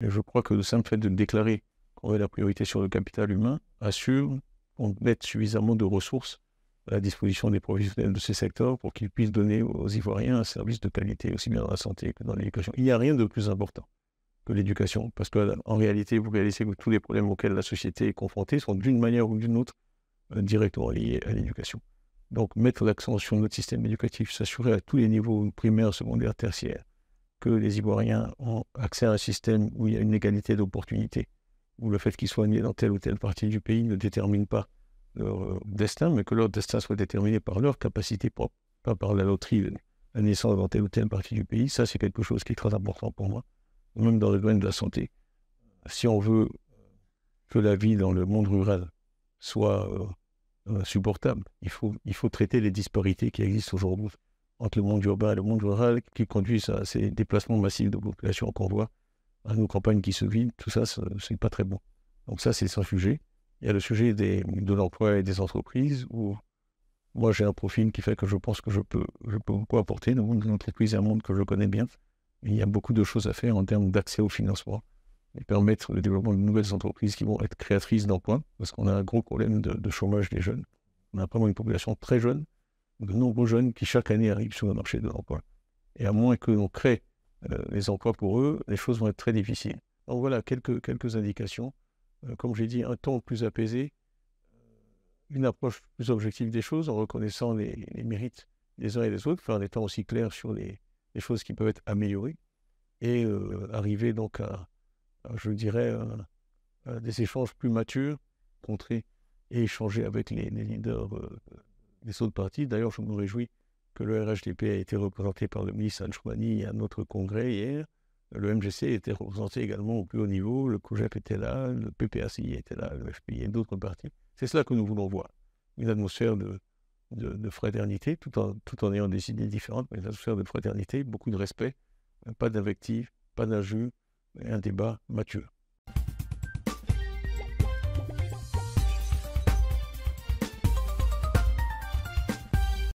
je crois que le simple fait de déclarer qu'on a la priorité sur le capital humain assure qu'on mette suffisamment de ressources à la disposition des professionnels de ces secteurs pour qu'ils puissent donner aux Ivoiriens un service de qualité, aussi bien dans la santé que dans l'éducation. Il n'y a rien de plus important que l'éducation, parce qu'en réalité, vous réalisez que tous les problèmes auxquels la société est confrontée sont d'une manière ou d'une autre euh, directement liés à l'éducation. Donc mettre l'accent sur notre système éducatif, s'assurer à tous les niveaux, primaire, secondaire, tertiaire, que les Ivoiriens ont accès à un système où il y a une égalité d'opportunités, où le fait qu'ils soient nés dans telle ou telle partie du pays ne détermine pas leur euh, destin, mais que leur destin soit déterminé par leur capacité propre, pas par la loterie, la naissance dans telle ou telle partie du pays. Ça, c'est quelque chose qui est très important pour moi, même dans le domaine de la santé. Si on veut euh, que la vie dans le monde rural soit euh, supportable, il faut, il faut traiter les disparités qui existent aujourd'hui entre le monde urbain et le monde rural qui conduisent à ces déplacements massifs de population qu'on voit, à nos campagnes qui se vident, tout ça, ce pas très bon. Donc ça, c'est un sujet. Il y a le sujet des, de l'emploi et des entreprises où moi, j'ai un profil qui fait que je pense que je peux, je peux beaucoup apporter. Le monde de l'entreprise est un monde que je connais bien. Il y a beaucoup de choses à faire en termes d'accès au financement et permettre le développement de nouvelles entreprises qui vont être créatrices d'emplois parce qu'on a un gros problème de, de chômage des jeunes. On a vraiment une population très jeune de nombreux jeunes qui chaque année arrivent sur le marché de l'emploi. Et à moins que l'on crée les euh, emplois pour eux, les choses vont être très difficiles. Donc voilà quelques, quelques indications. Euh, comme j'ai dit, un ton plus apaisé, euh, une approche plus objective des choses en reconnaissant les, mérites des uns et des autres, en étant aussi clair sur les, choses qui peuvent être améliorées et arriver donc à, je dirais, des échanges plus matures, contrer et échanger avec les leaders d'autres D'ailleurs, je me réjouis que le RHDP a été représenté par le ministre Anchoumani à notre congrès hier. Le MGC était représenté également au plus haut niveau, le COGEP était là, le PPACI était là, le FPI et d'autres partis. C'est cela que nous voulons voir. Une atmosphère de, fraternité, tout en, tout en, ayant des idées différentes, mais une atmosphère de fraternité, beaucoup de respect, pas d'invective, pas d'injure, un débat mature.